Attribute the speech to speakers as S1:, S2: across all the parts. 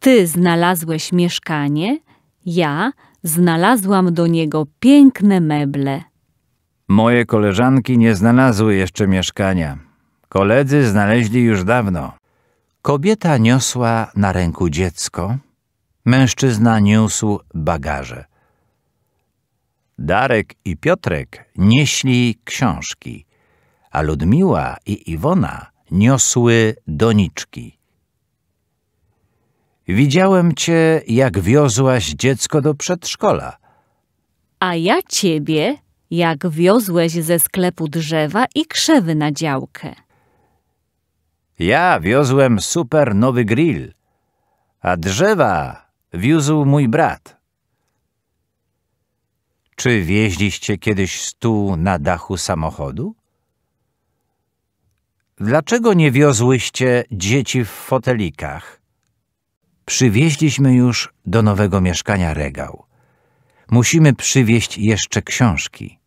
S1: Ty znalazłeś mieszkanie, ja znalazłam do niego piękne meble.
S2: Moje koleżanki nie znalazły jeszcze mieszkania. Koledzy znaleźli już dawno. Kobieta niosła na ręku dziecko, mężczyzna niósł bagaże. Darek i Piotrek nieśli książki, a Ludmiła i Iwona niosły doniczki. Widziałem cię, jak wiozłaś dziecko do przedszkola.
S1: A ja ciebie, jak wiozłeś ze sklepu drzewa i krzewy na działkę.
S2: Ja wiozłem super nowy grill, a drzewa wiózł mój brat. Czy wieźliście kiedyś stół na dachu samochodu? Dlaczego nie wiozłyście dzieci w fotelikach? Przywieźliśmy już do nowego mieszkania regał. Musimy przywieźć jeszcze książki.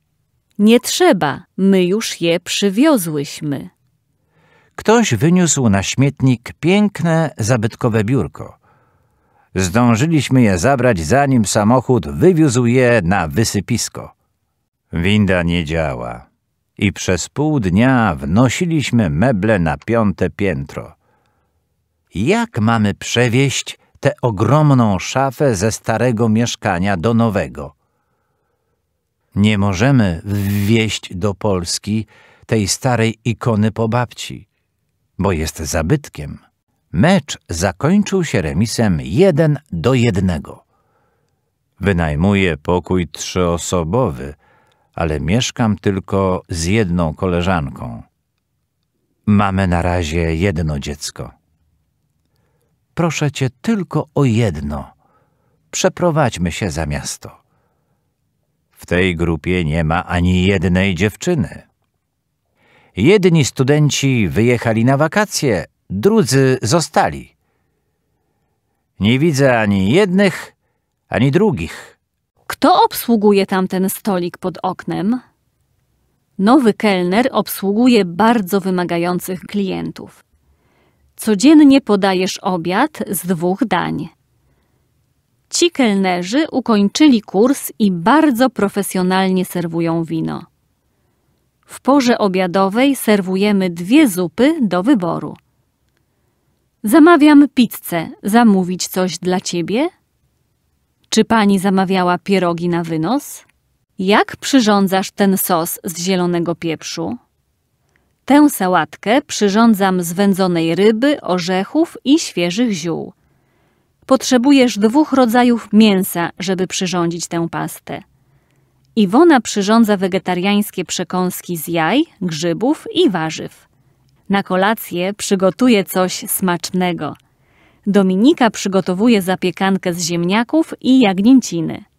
S1: Nie trzeba, my już je przywiozłyśmy.
S2: Ktoś wyniósł na śmietnik piękne, zabytkowe biurko. Zdążyliśmy je zabrać, zanim samochód wywiózł je na wysypisko. Winda nie działa i przez pół dnia wnosiliśmy meble na piąte piętro. Jak mamy przewieźć tę ogromną szafę ze starego mieszkania do nowego. Nie możemy wwieźć do Polski tej starej ikony po babci, bo jest zabytkiem. Mecz zakończył się remisem 1 do 1. Wynajmuję pokój trzyosobowy, ale mieszkam tylko z jedną koleżanką. Mamy na razie jedno dziecko. Proszę cię tylko o jedno. Przeprowadźmy się za miasto. W tej grupie nie ma ani jednej dziewczyny. Jedni studenci wyjechali na wakacje, drudzy zostali. Nie widzę ani jednych, ani drugich.
S1: Kto obsługuje tamten stolik pod oknem? Nowy kelner obsługuje bardzo wymagających klientów. Codziennie podajesz obiad z dwóch dań. Ci kelnerzy ukończyli kurs i bardzo profesjonalnie serwują wino. W porze obiadowej serwujemy dwie zupy do wyboru. Zamawiam pizzę. Zamówić coś dla ciebie? Czy pani zamawiała pierogi na wynos? Jak przyrządzasz ten sos z zielonego pieprzu? Tę sałatkę przyrządzam z wędzonej ryby, orzechów i świeżych ziół. Potrzebujesz dwóch rodzajów mięsa, żeby przyrządzić tę pastę. Iwona przyrządza wegetariańskie przekąski z jaj, grzybów i warzyw. Na kolację przygotuje coś smacznego. Dominika przygotowuje zapiekankę z ziemniaków i jagnięciny.